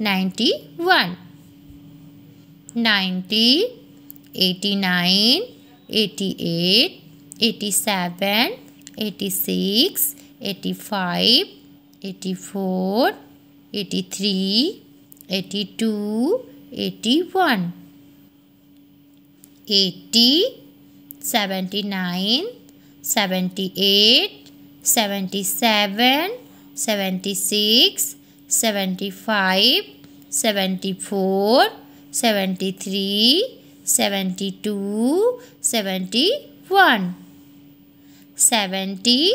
91 90 89 88 87 86 85 84 83 82 81 80 79 78 77 76 75, 74, 73, 72, 71, 70,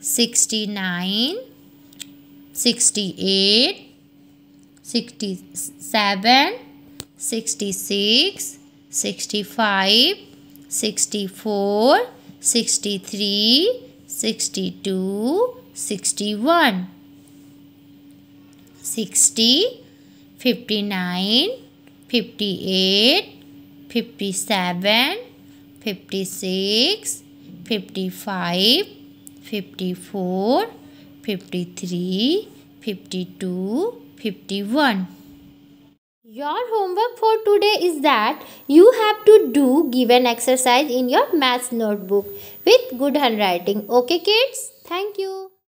69, 68, 67, 66, 65, 64, 63, 62, 61. 60, 59, 58, 57, 56, 55, 54, 53, 52, 51. Your homework for today is that you have to do given exercise in your math notebook with good handwriting. Okay kids? Thank you.